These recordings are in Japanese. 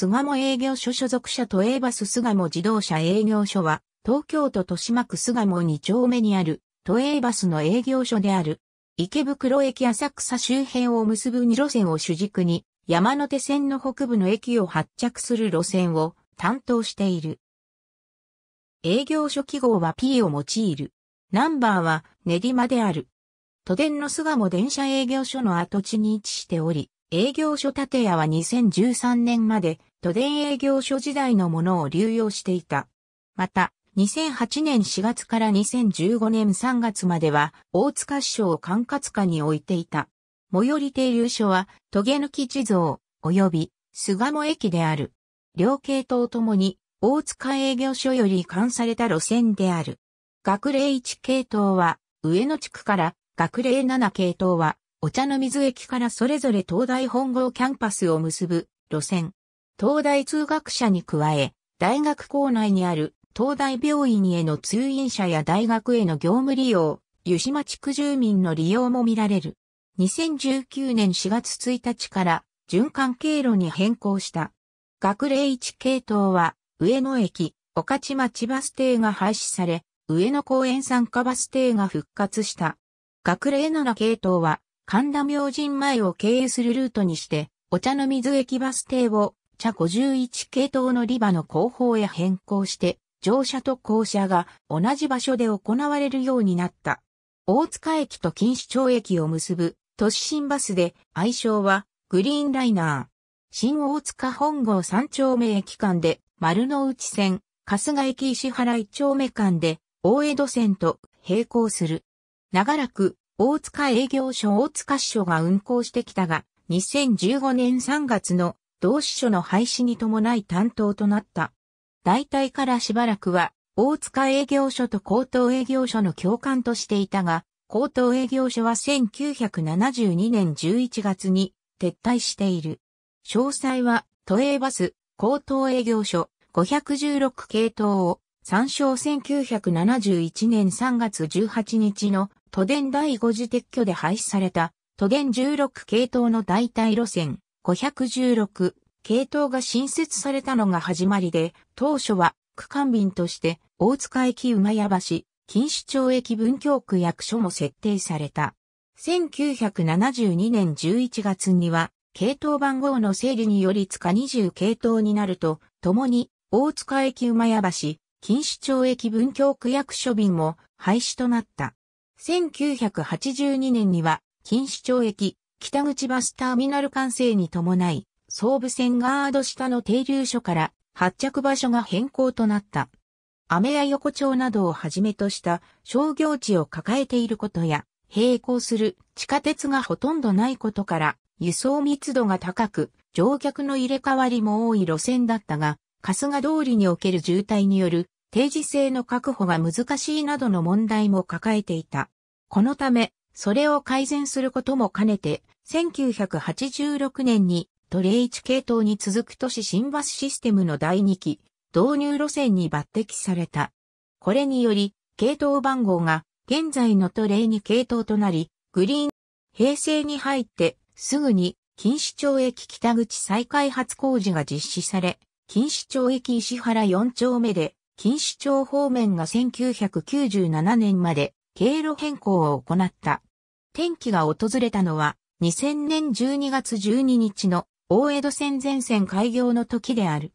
巣鴨営業所所属者都営バス巣鴨自動車営業所は、東京都豊島区巣鴨2丁目にある、都営バスの営業所である。池袋駅浅草周辺を結ぶ2路線を主軸に、山手線の北部の駅を発着する路線を担当している。営業所記号は P を用いる。ナンバーは練馬である。都電の巣鴨電車営業所の跡地に位置しており、営業所建屋は2013年まで都電営業所時代のものを流用していた。また、2008年4月から2015年3月までは、大塚市を管轄下に置いていた。最寄り停留所は、トゲ抜き地蔵、及び、菅野駅である。両系統ともに、大塚営業所より移管された路線である。学齢1系統は、上野地区から、学齢7系統は、お茶の水駅からそれぞれ東大本郷キャンパスを結ぶ路線。東大通学者に加え、大学構内にある東大病院への通院者や大学への業務利用、湯島地区住民の利用も見られる。2019年4月1日から循環経路に変更した。学齢1系統は上野駅、御徒町バス停が廃止され、上野公園参加バス停が復活した。学齢7系統は神田明神前を経由するルートにして、お茶の水駅バス停を茶51系統のリバの後方へ変更して、乗車と降車が同じ場所で行われるようになった。大塚駅と錦糸町駅を結ぶ都市新バスで愛称はグリーンライナー。新大塚本郷三丁目駅間で丸の内線、春日駅石原一丁目間で大江戸線と並行する。長らく大塚営業所大塚支所が運行してきたが、2015年3月の同志書の廃止に伴い担当となった。大体からしばらくは、大塚営業所と高等営業所の共感としていたが、高等営業所は1972年11月に撤退している。詳細は、都営バス、高等営業所、516系統を参照1971年3月18日の都電第5次撤去で廃止された都電16系統の代替路線516系統が新設されたのが始まりで、当初は区間便として大塚駅馬屋橋、錦糸町駅文京区役所も設定された。1972年11月には、系統番号の整理により塚20系統になると、共に大塚駅馬屋橋、錦糸町駅文京区役所便も廃止となった。1982年には、錦糸町駅、北口バスターミナル完成に伴い、総武線ガード下の停留所から発着場所が変更となった。雨や横丁などをはじめとした商業地を抱えていることや、並行する地下鉄がほとんどないことから、輸送密度が高く、乗客の入れ替わりも多い路線だったが、春日通りにおける渋滞による定時制の確保が難しいなどの問題も抱えていた。このため、それを改善することも兼ねて、1986年にトレイチ系統に続く都市新バスシステムの第2期、導入路線に抜擢された。これにより、系統番号が現在のトレイに系統となり、グリーン、平成に入ってすぐに金市町駅北口再開発工事が実施され、金市町駅石原4丁目で、金市町方面が1997年まで経路変更を行った。転機が訪れたのは、2000年12月12日の大江戸線全線開業の時である。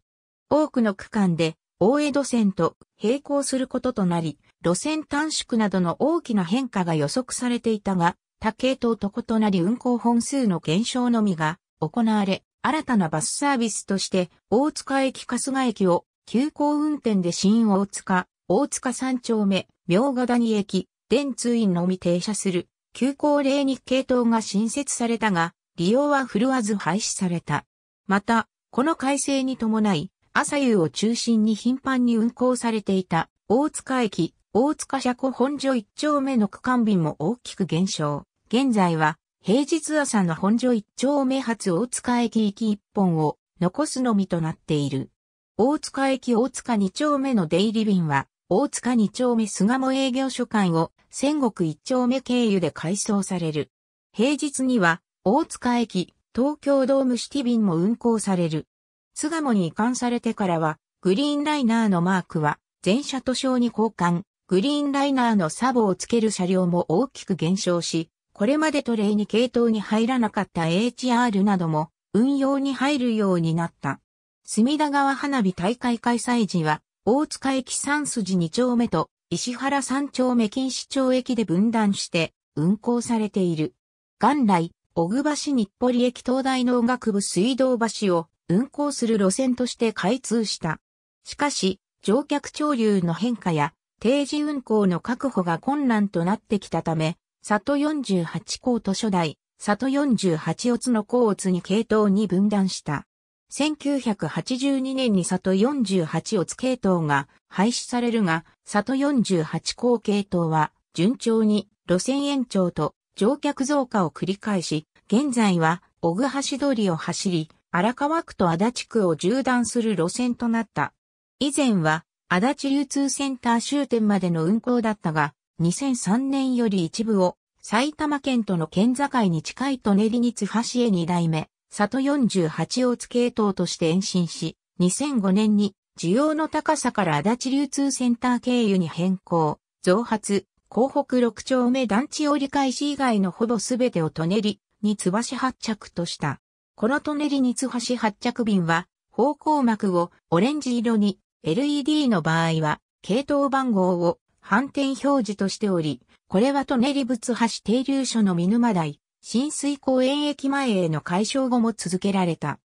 多くの区間で大江戸線と並行することとなり、路線短縮などの大きな変化が予測されていたが、他系統と異なり運行本数の減少のみが行われ、新たなバスサービスとして大塚駅春日駅を急行運転で新大塚、大塚三丁目、明ヶ谷駅、電通院のみ停車する急行令に系統が新設されたが、利用は振るわず廃止された。また、この改正に伴い、朝夕を中心に頻繁に運行されていた大塚駅、大塚車庫本所一丁目の区間便も大きく減少。現在は平日朝の本所一丁目発大塚駅行き一本を残すのみとなっている。大塚駅大塚二丁目の出入り便は大塚二丁目巣鴨営業所間を仙国一丁目経由で改装される。平日には、大塚駅、東京ドームシティ便も運行される。巣鴨に移管されてからは、グリーンライナーのマークは、全車と称に交換、グリーンライナーのサボをつける車両も大きく減少し、これまでトレイに系統に入らなかった HR なども運用に入るようになった。隅田川花火大会開催時は、大塚駅三筋二丁目と石原三丁目錦糸町駅で分断して運行されている。元来、小久橋日暮里駅東大農学部水道橋を運行する路線として開通した。しかし、乗客潮流の変化や定時運行の確保が困難となってきたため、里48校と初代、里48乙の校乙に系統に分断した。1982年に里48オつ系統が廃止されるが、里48高系統は順調に路線延長と乗客増加を繰り返し、現在は小具橋通りを走り、荒川区と足立区を縦断する路線となった。以前は足立流通センター終点までの運行だったが、2003年より一部を埼玉県との県境に近い舎人立橋へ2代目、里48を付ツ系統として延伸し、2005年に需要の高さから足立流通センター経由に変更、増発、港北6丁目団地折り返し以外のほぼすべてをトネリに津橋発着とした。このトネリに津橋発着便は、方向膜をオレンジ色に LED の場合は、系統番号を反転表示としており、これはトネリ仏橋停留所の見沼台、浸水公園駅前への解消後も続けられた。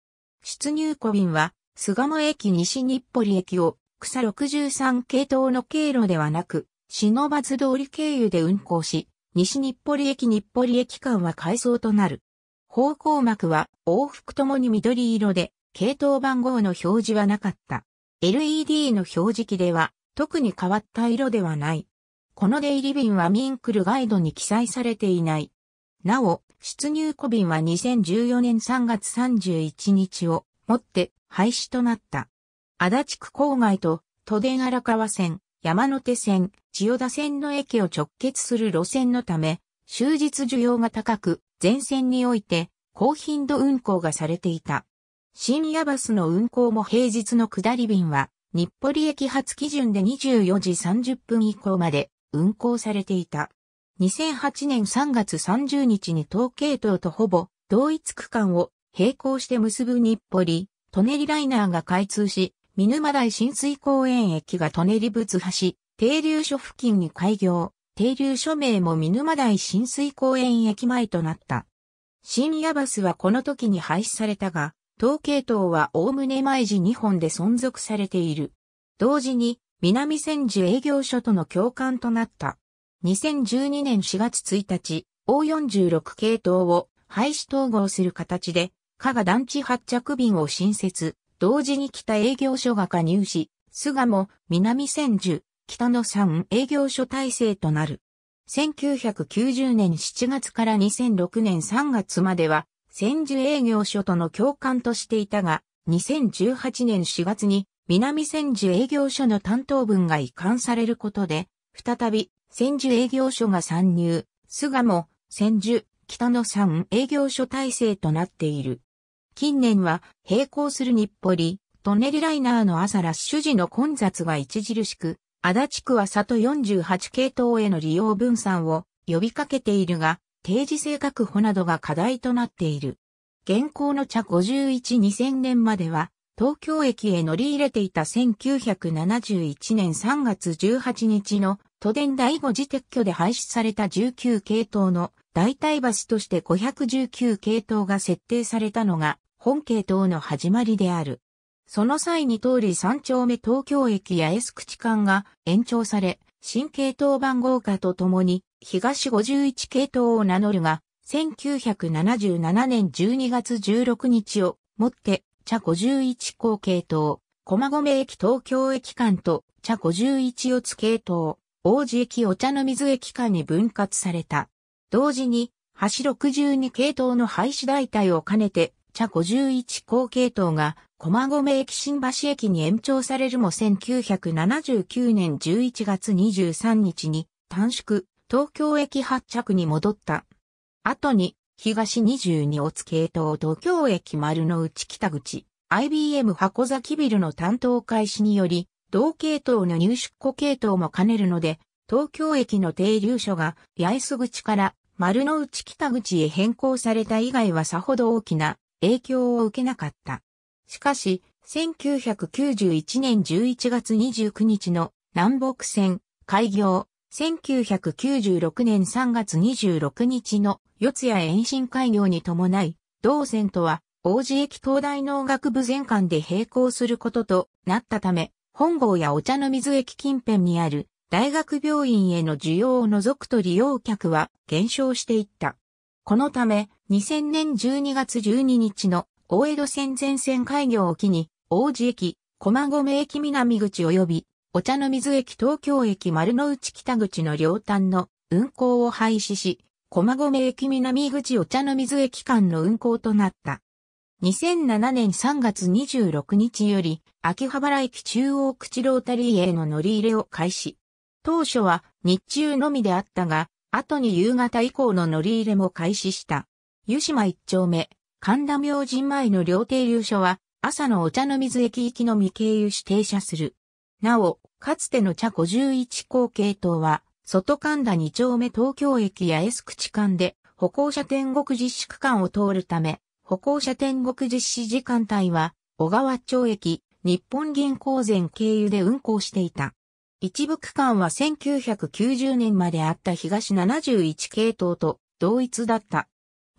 出入庫便は、菅野駅西日暮里駅を、草63系統の経路ではなく、忍ばず通り経由で運行し、西日暮里駅日暮里駅間は改装となる。方向幕は往復ともに緑色で、系統番号の表示はなかった。LED の表示器では、特に変わった色ではない。この出入り便はミンクルガイドに記載されていない。なお、出入小便は2014年3月31日をもって廃止となった。足立区郊外と都電荒川線、山手線、千代田線の駅を直結する路線のため、終日需要が高く、全線において高頻度運行がされていた。深夜バスの運行も平日の下り便は、日暮里駅発基準で24時30分以降まで運行されていた。2008年3月30日に東計都とほぼ同一区間を並行して結ぶ日暮里、トネリライナーが開通し、見沼台浸水公園駅がトネリ仏橋、停留所付近に開業、停留所名も見沼台浸水公園駅前となった。深夜バスはこの時に廃止されたが、東系統はおおむね毎時2本で存続されている。同時に、南千住営業所との共感となった。2012年4月1日、O46 系統を廃止統合する形で、加賀団地発着便を新設、同時に北営業所が加入し、菅も南千住、北の3営業所体制となる。1990年7月から2006年3月までは、千住営業所との共感としていたが、2018年4月に南千住営業所の担当分が移管されることで、再び千住営業所が参入、菅も、千住、北野3営業所体制となっている。近年は、並行する日暮里、トンネルライナーの朝ラッシュ時の混雑が著しく、足立区は里48系統への利用分散を呼びかけているが、定時制確保などが課題となっている。現行の茶51 2000年までは、東京駅へ乗り入れていた1971年3月18日の都電第5次撤去で廃止された19系統の代替バスとして519系統が設定されたのが本系統の始まりである。その際に通り三丁目東京駅や S 口間が延長され、新系統番号化とともに東51系統を名乗るが、1977年12月16日をもって茶51校系統、駒込駅東京駅間と茶51四つ系統、王子駅お茶の水駅間に分割された。同時に、橋62系統の廃止代替を兼ねて、茶51高系統が、駒込駅新橋駅に延長されるも1979年11月23日に、短縮、東京駅発着に戻った。後に、東22オツ系統東京駅丸の内北口、IBM 箱崎ビルの担当開始により、同系統の入出庫系統も兼ねるので、東京駅の停留所が八重洲口から丸の内北口へ変更された以外はさほど大きな影響を受けなかった。しかし、1991年11月29日の南北線開業、1996年3月26日の四谷延伸開業に伴い、同線とは王子駅東大農学部全館で並行することとなったため、本郷やお茶の水駅近辺にある大学病院への需要を除くと利用客は減少していった。このため、2000年12月12日の大江戸線全線開業を機に、王子駅、駒込駅南口及び、お茶の水駅東京駅丸の内北口の両端の運行を廃止し、駒込駅南口お茶の水駅間の運行となった。2007年3月26日より、秋葉原駅中央口ロータリーへの乗り入れを開始。当初は日中のみであったが、後に夕方以降の乗り入れも開始した。湯島一丁目、神田明神前の両停留所は、朝のお茶の水駅行きのみ経由し停車する。なお、かつての茶51号系統は、外神田2丁目東京駅や S 口間で、歩行者天国実施区間を通るため、歩行者天国実施時間帯は、小川町駅、日本銀行前経由で運行していた。一部区間は1990年まであった東71系統と同一だった。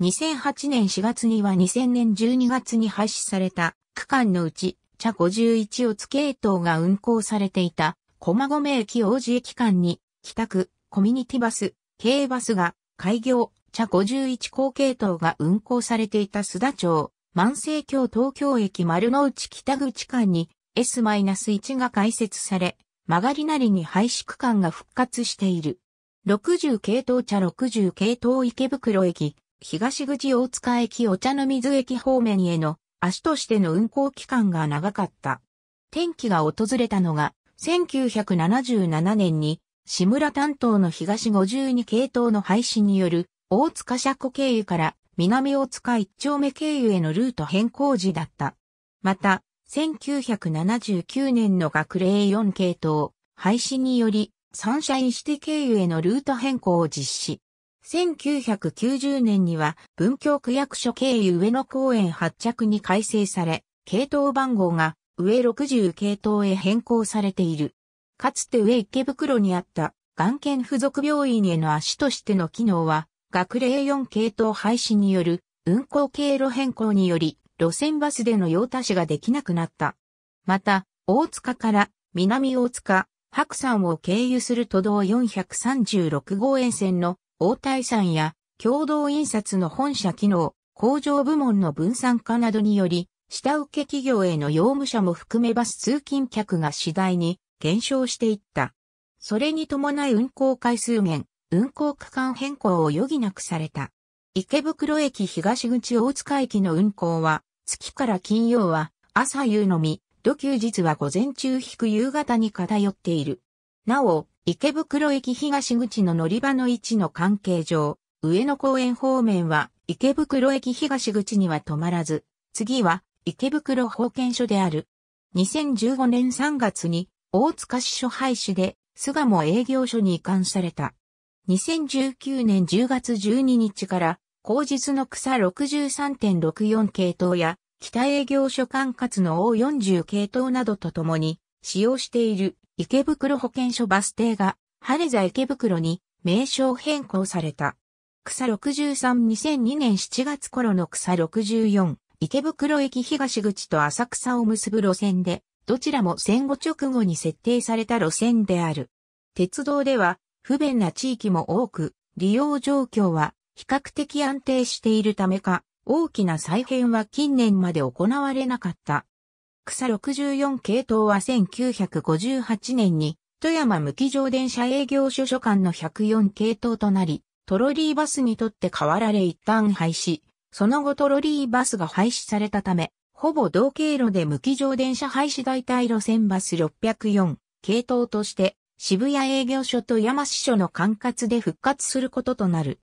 2008年4月には2000年12月に廃止された区間のうち、茶51をつ系統が運行されていた、駒込駅王子駅間に、北区、コミュニティバス、軽バスが開業、茶51高系統が運行されていた須田町、万世京東京駅丸の内北口間に S-1 が開設され、曲がりなりに廃止区間が復活している。60系統茶60系統池袋駅、東口大塚駅お茶の水駅方面への足としての運行期間が長かった。天気が訪れたのが1977年に志村担当の東52系統の廃止による大塚車庫経由から南大塚一丁目経由へのルート変更時だった。また、1979年の学齢4系統廃止により、サンシャインシティ経由へのルート変更を実施。1990年には文京区役所経由上野公園発着に改正され、系統番号が上60系統へ変更されている。かつて上池袋にあった眼見付属病院への足としての機能は学齢4系統廃止による運行経路変更により路線バスでの用達ができなくなった。また、大塚から南大塚、白山を経由する都道436号沿線の大体山や共同印刷の本社機能、工場部門の分散化などにより、下請け企業への用務者も含めバス通勤客が次第に減少していった。それに伴い運行回数減、運行区間変更を余儀なくされた。池袋駅東口大塚駅の運行は、月から金曜は朝夕のみ、土休日は午前中引く夕方に偏っている。なお、池袋駅東口の乗り場の位置の関係上、上野公園方面は池袋駅東口には止まらず、次は池袋保健所である。2015年3月に大塚市所廃止で巣鴨営業所に移管された。2019年10月12日から、後日の草63.64系統や、北営業所管轄の O40 系統などとともに、使用している池袋保健所バス停が、羽田池袋に名称変更された。草632002年7月頃の草64、池袋駅東口と浅草を結ぶ路線で、どちらも戦後直後に設定された路線である。鉄道では、不便な地域も多く、利用状況は比較的安定しているためか、大きな再編は近年まで行われなかった。草64系統は1958年に富山無機乗電車営業所所管の104系統となり、トロリーバスにとって変わられ一旦廃止。その後トロリーバスが廃止されたため、ほぼ同経路で無機乗電車廃止代替路線バス604系統として渋谷営業所と山支所の管轄で復活することとなる。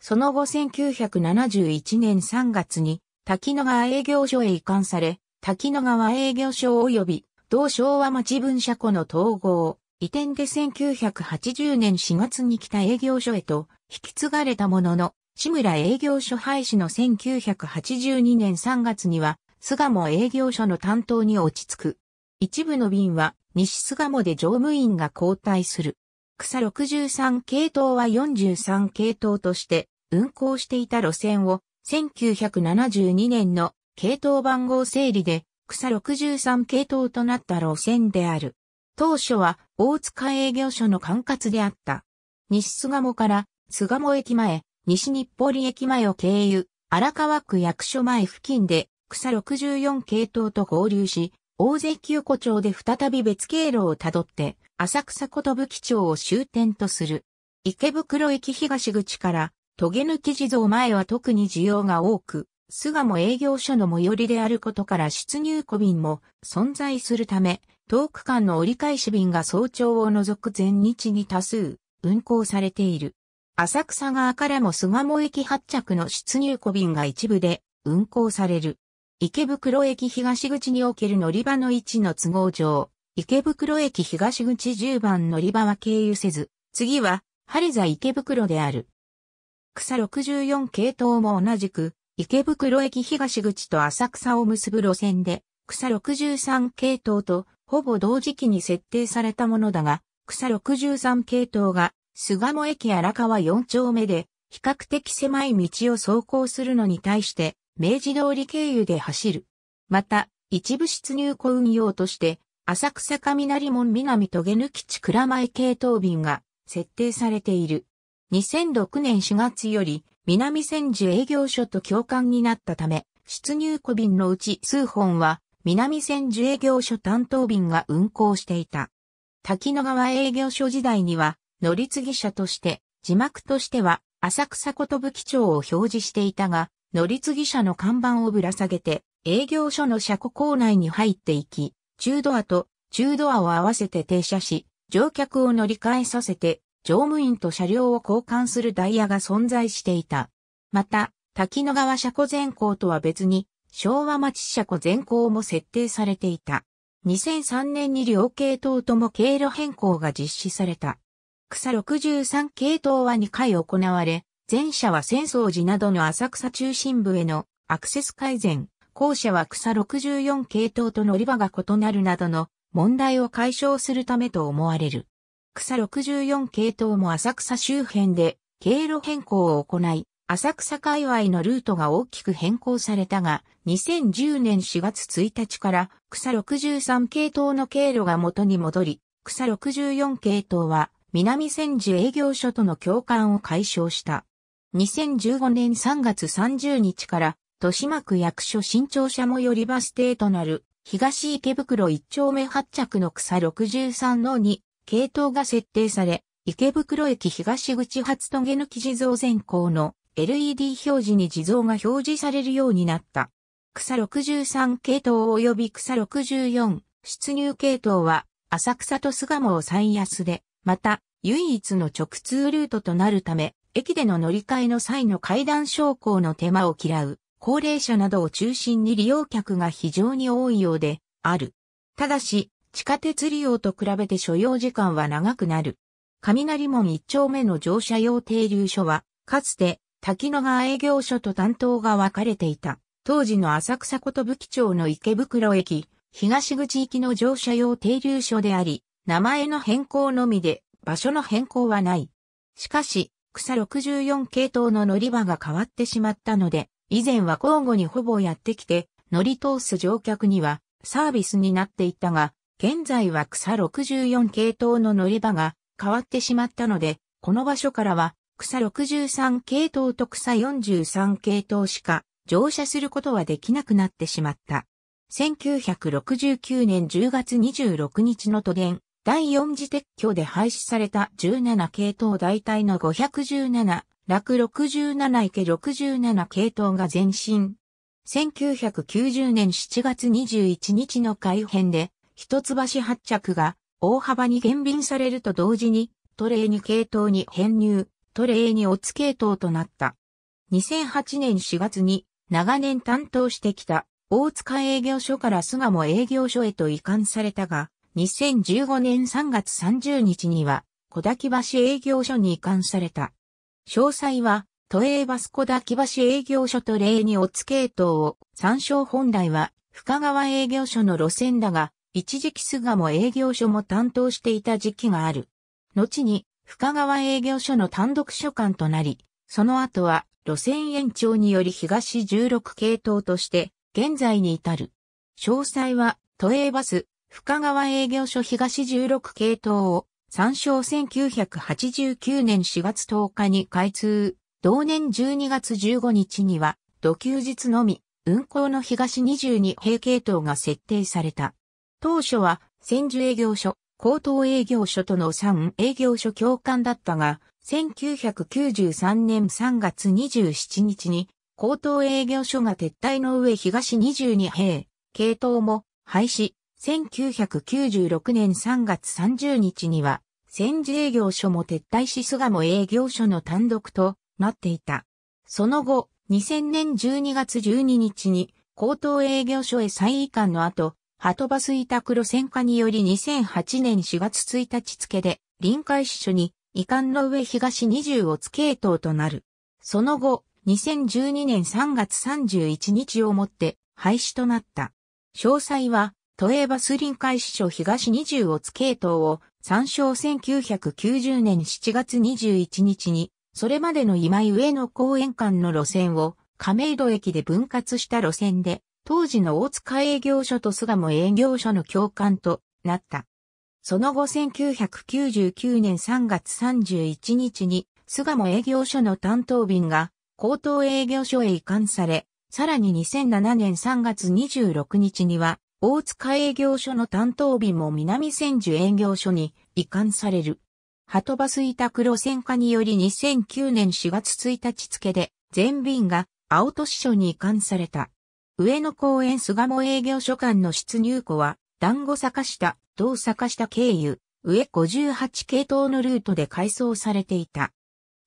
その後1971年3月に滝野川営業所へ移管され、滝野川営業所及び同昭和町分社庫の統合、移転で1980年4月に北営業所へと引き継がれたものの、志村営業所廃止の1982年3月には、菅も営業所の担当に落ち着く。一部の便は西巣鴨で乗務員が交代する。草63系統は43系統として運行していた路線を1972年の系統番号整理で草63系統となった路線である。当初は大塚営業所の管轄であった。西巣鴨から巣鴨駅前、西日暮里駅前を経由、荒川区役所前付近で草64系統と合流し、大関横丁で再び別経路をたどって、浅草ことぶき町を終点とする。池袋駅東口から、トゲ抜き地蔵前は特に需要が多く、菅も営業所の最寄りであることから出入庫便も存在するため、遠く間の折り返し便が早朝を除く全日に多数運行されている。浅草側からも巣鴨駅発着の出入庫便が一部で運行される。池袋駅東口における乗り場の位置の都合上、池袋駅東口10番乗り場は経由せず、次は、ハリザ池袋である。草64系統も同じく、池袋駅東口と浅草を結ぶ路線で、草63系統とほぼ同時期に設定されたものだが、草63系統が、巣鴨駅荒川4丁目で、比較的狭い道を走行するのに対して、明治通り経由で走る。また、一部出入庫運用として、浅草雷門南と毛抜地倉前系統便が設定されている。2006年4月より、南千住営業所と共管になったため、出入庫便のうち数本は、南千住営業所担当便が運行していた。滝野川営業所時代には、乗り継ぎ者として、字幕としては、浅草ことぶ町を表示していたが、乗り継ぎ車の看板をぶら下げて、営業所の車庫構内に入っていき、中ドアと中ドアを合わせて停車し、乗客を乗り換えさせて、乗務員と車両を交換するダイヤが存在していた。また、滝野川車庫全行とは別に、昭和町車庫全行も設定されていた。2003年に両系統とも経路変更が実施された。草63系統は2回行われ、前者は浅草寺などの浅草中心部へのアクセス改善、後者は草64系統と乗り場が異なるなどの問題を解消するためと思われる。草64系統も浅草周辺で経路変更を行い、浅草界隈のルートが大きく変更されたが、2010年4月1日から草63系統の経路が元に戻り、草64系統は南千住営業所との共感を解消した。2015年3月30日から、豊島区役所新庁舎最寄りバス停となる、東池袋1丁目発着の草63の2、系統が設定され、池袋駅東口発とげ抜き地蔵前行の LED 表示に地蔵が表示されるようになった。草63系統及び草64出入系統は浅草と巣鴨を最安で、また唯一の直通ルートとなるため駅での乗り換えの際の階段昇降の手間を嫌う、高齢者などを中心に利用客が非常に多いようで、ある。ただし、地下鉄利用と比べて所要時間は長くなる。雷門一丁目の乗車用停留所は、かつて、滝野川営業所と担当が分かれていた。当時の浅草こと武器町の池袋駅、東口行きの乗車用停留所であり、名前の変更のみで、場所の変更はない。しかし、草64系統の乗り場が変わってしまったので、以前は交互にほぼやってきて、乗り通す乗客にはサービスになっていたが、現在は草64系統の乗り場が変わってしまったので、この場所からは草63系統と草43系統しか乗車することはできなくなってしまった。1969年10月26日の都電第4次撤去で廃止された17系統大体の517、楽67池67系統が前身。1990年7月21日の改編で、一橋発着が大幅に減便されると同時に、トレーニ系統に編入、トレーニオツ系統となった。2008年4月に長年担当してきた大塚営業所から巣鴨営業所へと移管されたが、2015年3月30日には、小滝橋営業所に移管された。詳細は、都営バス小滝橋営業所と例におつ系統を、参照本来は、深川営業所の路線だが、一時期巣鴨営業所も担当していた時期がある。後に、深川営業所の単独所管となり、その後は路線延長により東16系統として現在に至る。詳細は都営バス深川営業所東16系統を参照1989年4月10日に開通。同年12月15日には、土休日のみ、運行の東22平系統が設定された。当初は、千住営業所、高等営業所との3営業所共感だったが、1993年3月27日に、高等営業所が撤退の上東22平、系統も廃止、1996年3月30日には、戦時営業所も撤退し菅も営業所の単独となっていた。その後、2000年12月12日に、高等営業所へ再移管の後、ハトバス板黒線化により2008年4月1日付で、臨海支所に移管の上東20を付系統となる。その後、2012年3月31日をもって廃止となった。詳細は都営バス臨海支所東20をつ系統を参照1990年7月21日に、それまでの今井上野公園間の路線を亀戸駅で分割した路線で、当時の大塚営業所と菅も営業所の共感となった。その後1999年3月31日に、菅も営業所の担当便が、高等営業所へ移管され、さらに2007年3月26日には、大塚営業所の担当日も南千住営業所に移管される。はとバス委託路線化により2009年4月1日付で全便が青都市所に移管された。上野公園菅鴨営業所間の出入庫は、団子坂下、道坂下経由、上58系統のルートで改装されていた。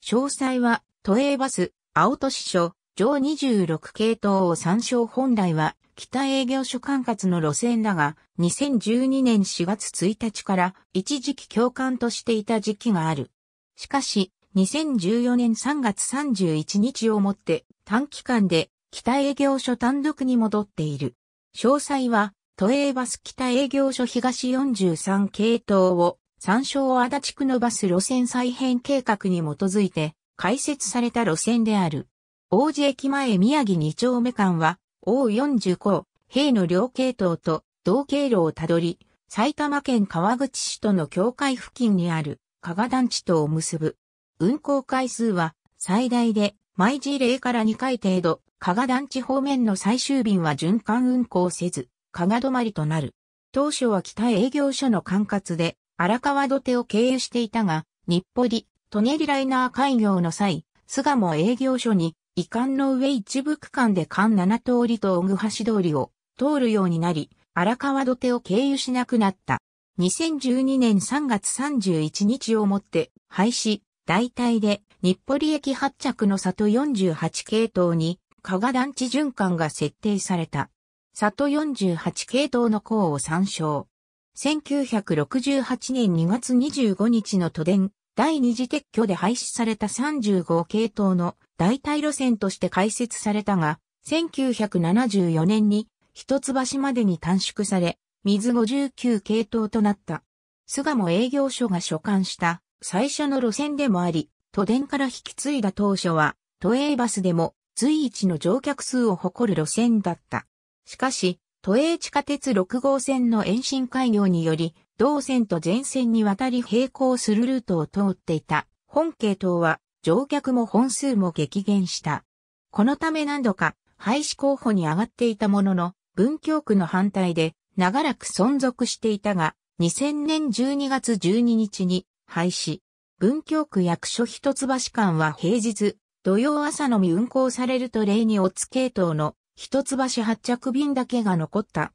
詳細は、都営バス、青都市所、上26系統を参照本来は、北営業所管轄の路線だが、2012年4月1日から一時期共管としていた時期がある。しかし、2014年3月31日をもって短期間で北営業所単独に戻っている。詳細は、都営バス北営業所東43系統を参照足立区のバス路線再編計画に基づいて開設された路線である。王子駅前宮城2丁目間は王四十五、兵の両系統と同経路をたどり、埼玉県川口市との境界付近にある加賀団地とを結ぶ。運行回数は最大で毎時0から2回程度、加賀団地方面の最終便は循環運行せず、加賀止まりとなる。当初は北営業所の管轄で荒川土手を経由していたが、日暮里、舎人ライナー開業の際、巣鴨営業所に遺憾の上一部区間で間7通りと小具橋通りを通るようになり、荒川土手を経由しなくなった。2012年3月31日をもって廃止、代替で日暮里駅発着の里48系統に加賀団地循環が設定された。里48系統の項を参照。1968年2月25日の都電第二次撤去で廃止された35系統の代替路線として開設されたが、1974年に一橋までに短縮され、水59系統となった。菅も営業所が所管した最初の路線でもあり、都電から引き継いだ当初は、都営バスでも随一の乗客数を誇る路線だった。しかし、都営地下鉄6号線の延伸開業により、同線と全線にわたり並行するルートを通っていた本系統は乗客も本数も激減した。このため何度か廃止候補に上がっていたものの、文京区の反対で長らく存続していたが、2000年12月12日に廃止。文京区役所一橋間は平日、土曜朝のみ運行されると例にオツ系統の一橋発着便だけが残った。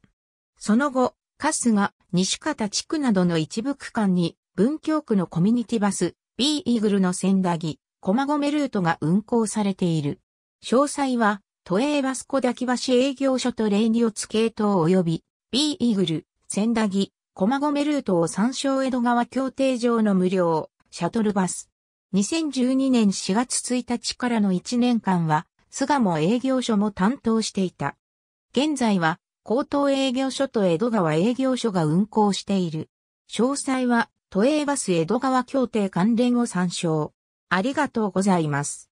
その後、カスが西方地区などの一部区間に、文京区のコミュニティバス、B イーグルの千駄木、駒込ルートが運行されている。詳細は、都営バス小滝橋営業所とレイニオツ系統及び、B イーグル、千駄木、駒込ルートを参照江戸川協定上の無料、シャトルバス。2012年4月1日からの1年間は、巣鴨営業所も担当していた。現在は、高等営業所と江戸川営業所が運行している。詳細は、都営バス江戸川協定関連を参照。ありがとうございます。